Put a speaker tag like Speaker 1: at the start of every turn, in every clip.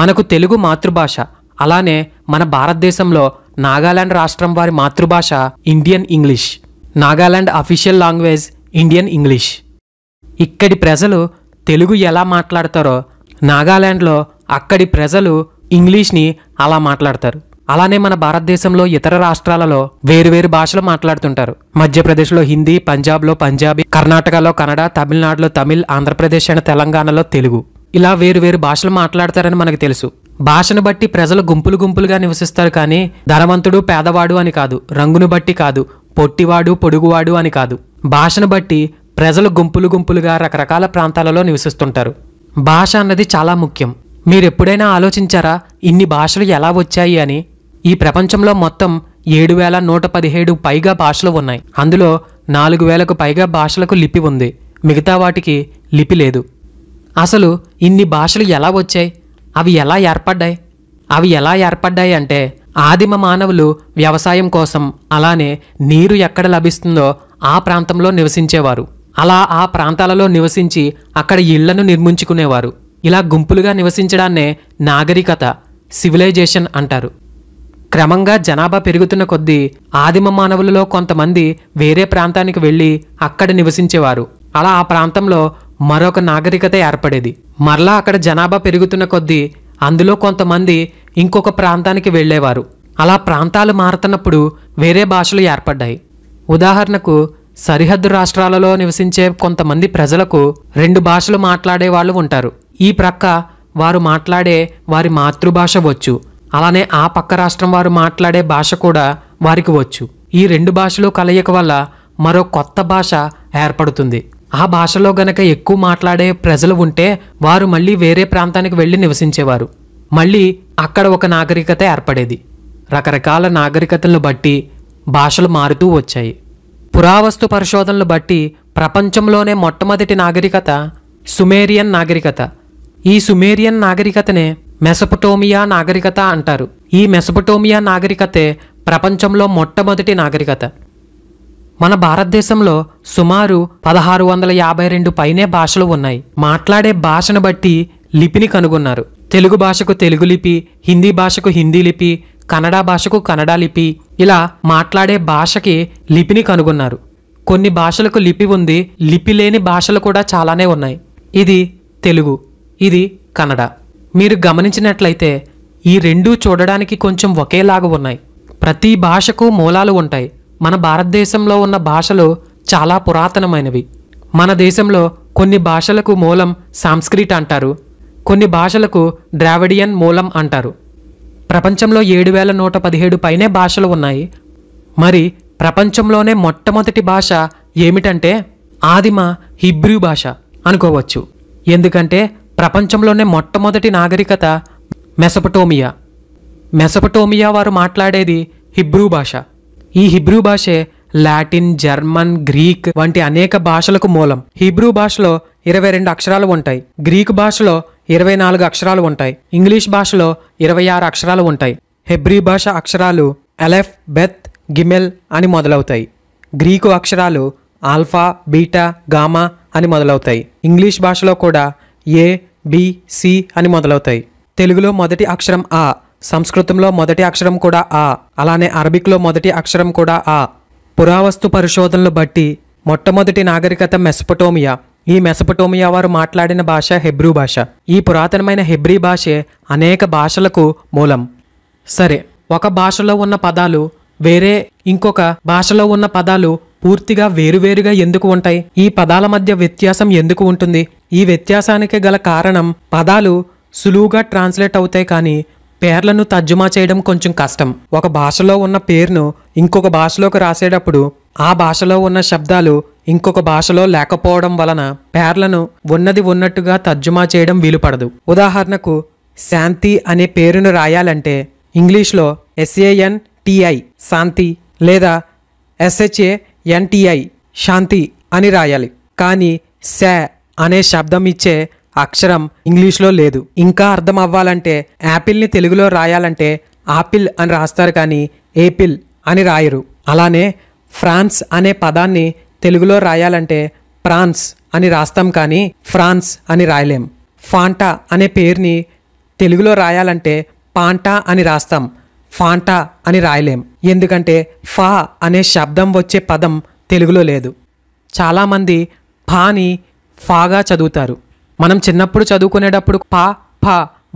Speaker 1: మనకు తెలుగు మాతృభాష అలానే మన భారతదేశంలో నాగాలాండ్ రాష్ట్రం వారి మాతృభాష Indian English Nagaland official language Indian English ఇక్కడి ప్రజలు తెలుగు ఎలా మాట్లాడతారో నాగాలాండ్లో అక్కడి ప్రజలు ఇంగ్లీష్ని అలా మాట్లాడతారు అలానే మన భారతదేశంలో ఇతర రాష్ట్రాలలో వేరువేరు భాషలు మాట్లాడుతుంటారు మధ్యప్రదేశ్లో హిందీ పంజాబ్లో పంజాబీ కర్ణాటకలో కన్నడ తమిళనాడులో తమిళ్ ఆంధ్రప్రదేశ్ అండ్ తెలంగాణలో తెలుగు ఇలా వేరు వేరు భాషలు మాట్లాడతారని మనకు తెలుసు భాషను బట్టి ప్రజలు గుంపులు గుంపులుగా నివసిస్తారు కానీ ధనవంతుడు పేదవాడు అని కాదు రంగును బట్టి కాదు పొట్టివాడు పొడుగువాడు అని కాదు భాషను బట్టి ప్రజలు గుంపులు గుంపులుగా రకరకాల ప్రాంతాలలో నివసిస్తుంటారు భాష అన్నది చాలా ముఖ్యం మీరు ఎప్పుడైనా ఆలోచించారా ఇన్ని భాషలు ఎలా వచ్చాయి అని ఈ ప్రపంచంలో మొత్తం ఏడు వేల నూట పదిహేడు పైగా భాషలు ఉన్నాయి అందులో నాలుగు వేలకు పైగా భాషలకు లిపి ఉంది మిగతా వాటికి లిపి లేదు అసలు ఇన్ని భాషలు ఎలా వచ్చాయి అవి ఎలా ఏర్పడ్డాయి అవి ఎలా ఏర్పడ్డాయి అంటే ఆదిమ మానవులు వ్యవసాయం కోసం అలానే నీరు ఎక్కడ లభిస్తుందో ఆ ప్రాంతంలో నివసించేవారు అలా ఆ ప్రాంతాలలో నివసించి అక్కడ ఇళ్లను నిర్మించుకునేవారు ఇలా గుంపులుగా నివసించడాన్నే నాగరికత సివిలైజేషన్ అంటారు క్రమంగా జనాభా పెరుగుతున్న కొద్దీ ఆదిమ మానవులలో కొంతమంది వేరే ప్రాంతానికి వెళ్ళి అక్కడ నివసించేవారు అలా ఆ ప్రాంతంలో మరొక నాగరికత ఏర్పడేది మరలా అక్కడ జనాభా పెరుగుతున్న కొద్దీ అందులో కొంతమంది ఇంకొక ప్రాంతానికి వెళ్ళేవారు అలా ప్రాంతాలు మారుతున్నప్పుడు వేరే భాషలు ఏర్పడ్డాయి ఉదాహరణకు సరిహద్దు రాష్ట్రాలలో నివసించే కొంతమంది ప్రజలకు రెండు భాషలు మాట్లాడే వాళ్ళు ఉంటారు ఈ ప్రక్క వారు మాట్లాడే వారి మాతృభాష వచ్చు అలానే ఆ పక్క రాష్ట్రం వారు మాట్లాడే భాష కూడా వారికి వచ్చు ఈ రెండు భాషలు కలయిక వల్ల మరో కొత్త భాష ఏర్పడుతుంది ఆ భాషలో గనక ఎక్కువ మాట్లాడే ప్రజలు ఉంటే వారు మళ్ళీ వేరే ప్రాంతానికి వెళ్ళి నివసించేవారు మళ్ళీ అక్కడ ఒక నాగరికత ఏర్పడేది రకరకాల నాగరికతలను బట్టి భాషలు మారుతూ వచ్చాయి పురావస్తు పరిశోధనలు బట్టి ప్రపంచంలోనే మొట్టమొదటి నాగరికత సుమేరియన్ నాగరికత ఈ సుమేరియన్ నాగరికతనే మెసపటోమియా నాగరికత అంటారు ఈ మెసపటోమియా నాగరికతే ప్రపంచంలో మొట్టమొదటి నాగరికత మన భారతదేశంలో సుమారు పదహారు వందల యాభై రెండు పైనే భాషలు ఉన్నాయి మాట్లాడే భాషను బట్టి లిపిని కనుగొన్నారు తెలుగు భాషకు తెలుగు లిపి హిందీ భాషకు హిందీ లిపి కన్నడ భాషకు కన్నడ లిపి ఇలా మాట్లాడే భాషకి లిపిని కనుగొన్నారు కొన్ని భాషలకు లిపి ఉంది లిపి లేని భాషలు కూడా చాలానే ఉన్నాయి ఇది తెలుగు ఇది కన్నడ మీరు గమనించినట్లయితే ఈ రెండూ చూడడానికి కొంచెం ఒకేలాగా ఉన్నాయి ప్రతి భాషకు మూలాలు ఉంటాయి మన భారతదేశంలో ఉన్న భాషలు చాలా పురాతనమైనవి మన దేశంలో కొన్ని భాషలకు మూలం సాంస్క్రిట్ అంటారు కొన్ని భాషలకు ద్రావిడియన్ మూలం అంటారు ప్రపంచంలో ఏడు వేల నూట పదిహేడు పైనే భాషలు ఉన్నాయి మరి ప్రపంచంలోనే మొట్టమొదటి భాష ఏమిటంటే ఆదిమ హిబ్రూ భాష అనుకోవచ్చు ఎందుకంటే ప్రపంచంలోనే మొట్టమొదటి నాగరికత మెసపటోమియా మెసపటోమియా వారు మాట్లాడేది హిబ్రూ భాష ఈ హిబ్రూ భాషే లాటిన్ జర్మన్ గ్రీక్ వంటి అనేక భాషలకు మూలం హిబ్రూ భాషలో ఇరవై రెండు అక్షరాలు ఉంటాయి గ్రీకు భాషలో ఇరవై నాలుగు అక్షరాలు ఉంటాయి ఇంగ్లీష్ భాషలో ఇరవై ఆరు అక్షరాలు ఉంటాయి హెబ్రీ భాష అక్షరాలు ఎలెఫ్ బెత్ గిమెల్ అని మొదలవుతాయి గ్రీకు అక్షరాలు ఆల్ఫా బీటా గామా అని మొదలవుతాయి ఇంగ్లీష్ భాషలో కూడా ఏ బి సి అని మొదలవుతాయి తెలుగులో మొదటి అక్షరం ఆ సంస్కృతంలో మొదటి అక్షరం కూడా ఆ అలానే అరబిక్లో మొదటి అక్షరం కూడా ఆ పురావస్తు పరిశోధనలు బట్టి మొట్టమొదటి నాగరికత మెసపటోమియా ఈ మెసపటోమియా వారు మాట్లాడిన భాష హెబ్రూ భాష ఈ పురాతనమైన హెబ్రీ భాషే అనేక భాషలకు మూలం సరే ఒక భాషలో ఉన్న పదాలు వేరే ఇంకొక భాషలో ఉన్న పదాలు పూర్తిగా వేరువేరుగా ఎందుకు ఉంటాయి ఈ పదాల మధ్య వ్యత్యాసం ఎందుకు ఉంటుంది ఈ వ్యత్యాసానికి గల కారణం పదాలు సులువుగా ట్రాన్స్లేట్ అవుతాయి కానీ పేర్లను తర్జుమా చేయడం కొంచెం కష్టం ఒక భాషలో ఉన్న పేరును ఇంకొక భాషలోకి రాసేటప్పుడు ఆ భాషలో ఉన్న శబ్దాలు ఇంకొక భాషలో లేకపోవడం వలన పేర్లను ఉన్నది ఉన్నట్టుగా తర్జుమా చేయడం వీలుపడదు ఉదాహరణకు శాంతి అనే పేరును రాయాలంటే ఇంగ్లీష్లో ఎస్ఏఎన్ టిఐ శాంతి లేదా ఎస్హెచ్ఏ ఎన్టీఐ శాంతి అని రాయాలి కానీ శ అనే శబ్దం ఇచ్చే అక్షరం ఇంగ్లీష్లో లేదు ఇంకా అర్థం అవ్వాలంటే యాపిల్ని తెలుగులో రాయాలంటే ఆపిల్ అని రాస్తారు కానీ ఏపిల్ అని రాయరు అలానే ఫ్రాన్స్ అనే పదాన్ని తెలుగులో రాయాలంటే ఫ్రాన్స్ అని రాస్తాం కానీ ఫ్రాన్స్ అని రాయలేం ఫాంటా అనే పేరుని తెలుగులో రాయాలంటే పాంటా అని రాస్తాం ఫాంటా అని రాయలేం ఎందుకంటే ఫా అనే శబ్దం వచ్చే పదం తెలుగులో లేదు చాలామంది ఫాని ఫాగా చదువుతారు మనం చిన్నప్పుడు చదువుకునేటప్పుడు పా ఫ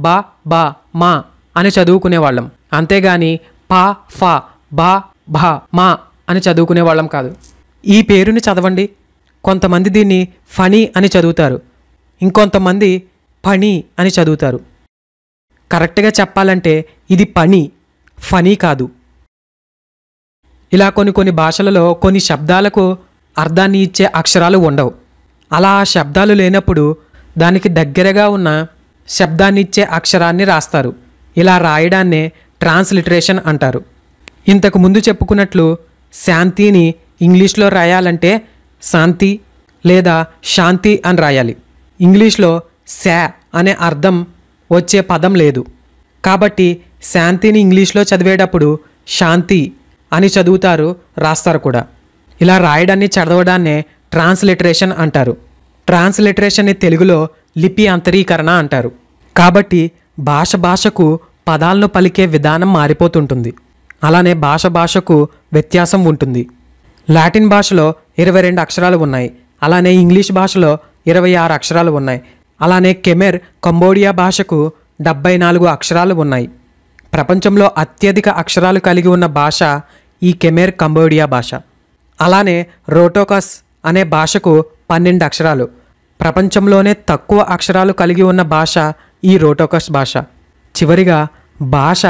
Speaker 1: బ బ మా అని చదువుకునేవాళ్ళం అంతేగాని పా ఫ బ భ మా అని చదువుకునేవాళ్ళం కాదు ఈ పేరుని చదవండి కొంతమంది దీన్ని ఫణి అని చదువుతారు ఇంకొంతమంది పని అని చదువుతారు కరెక్ట్గా చెప్పాలంటే ఇది పని ఫనీ కాదు ఇలా కొన్ని కొన్ని భాషలలో కొన్ని శబ్దాలకు అర్థాన్ని ఇచ్చే అక్షరాలు ఉండవు అలా ఆ శబ్దాలు లేనప్పుడు దానికి దగ్గరగా ఉన్న శబ్దాన్నిచ్చే అక్షరాన్ని రాస్తారు ఇలా రాయడాన్నే ట్రాన్స్లిటరేషన్ అంటారు ఇంతకు ముందు చెప్పుకున్నట్లు శాంతిని ఇంగ్లీష్లో రాయాలంటే శాంతి లేదా శాంతి అని రాయాలి ఇంగ్లీష్లో శా అనే అర్థం వచ్చే పదం లేదు కాబట్టి శాంతిని ఇంగ్లీష్లో చదివేటప్పుడు శాంతి అని చదువుతారు రాస్తారు కూడా ఇలా రాయడాన్ని చదవడాన్నే ట్రాన్స్లిటరేషన్ అంటారు ట్రాన్స్లిటరేషన్ని తెలుగులో లిపి అంతరీకరణ అంటారు కాబట్టి భాష భాషకు పదాలను పలికే విధానం మారిపోతుంటుంది అలానే భాష భాషకు వ్యత్యాసం ఉంటుంది లాటిన్ భాషలో ఇరవై రెండు అక్షరాలు ఉన్నాయి అలానే ఇంగ్లీష్ భాషలో ఇరవై ఆరు అక్షరాలు ఉన్నాయి అలానే కెమెర్ కంబోడియా భాషకు డెబ్బై నాలుగు అక్షరాలు ఉన్నాయి ప్రపంచంలో అత్యధిక అక్షరాలు కలిగి ఉన్న భాష ఈ కెమెర్ కంబోడియా భాష అలానే రోటోకస్ అనే భాషకు పన్నెండు అక్షరాలు ప్రపంచంలోనే తక్కువ అక్షరాలు కలిగి ఉన్న భాష ఈ రోటోకస్ భాష చివరిగా భాష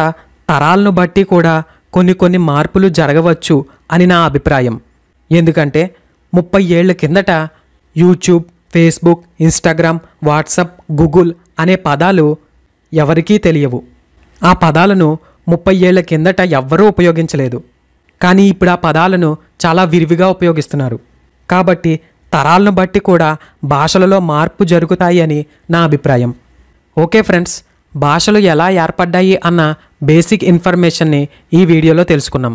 Speaker 1: తరాలను బట్టి కూడా కొన్ని కొన్ని మార్పులు జరగవచ్చు అని నా అభిప్రాయం ఎందుకంటే ముప్పై ఏళ్ల కిందట YouTube Facebook Instagram WhatsApp Google అనే పదాలు ఎవరికీ తెలియవు ఆ పదాలను ముప్పై ఏళ్ల కిందట ఎవ్వరూ ఉపయోగించలేదు కానీ ఇప్పుడు ఆ పదాలను చాలా విరివిగా ఉపయోగిస్తున్నారు కాబట్టి తరాలను బట్టి కూడా భాషలలో మార్పు జరుగుతాయి అని నా అభిప్రాయం ఓకే ఫ్రెండ్స్ భాషలు ఎలా ఏర్పడ్డాయి అన్న బేసిక్ ఇన్ఫర్మేషన్ని ఈ వీడియోలో తెలుసుకున్నాం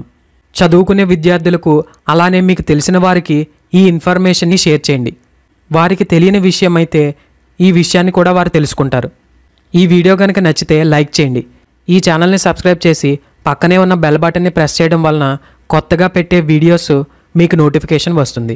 Speaker 1: చదువుకునే విద్యార్థులకు అలానే మీకు తెలిసిన వారికి ఈ ఇన్ఫర్మేషన్ని షేర్ చేయండి వారికి తెలియని విషయం అయితే ఈ విషయాన్ని కూడా వారు తెలుసుకుంటారు ఈ వీడియో కనుక నచ్చితే లైక్ చేయండి ఈ ఛానల్ని సబ్స్క్రైబ్ చేసి పక్కనే ఉన్న బెల్ బటన్ని ప్రెస్ చేయడం వలన కొత్తగా పెట్టే వీడియోస్ మీకు నోటిఫికేషన్ వస్తుంది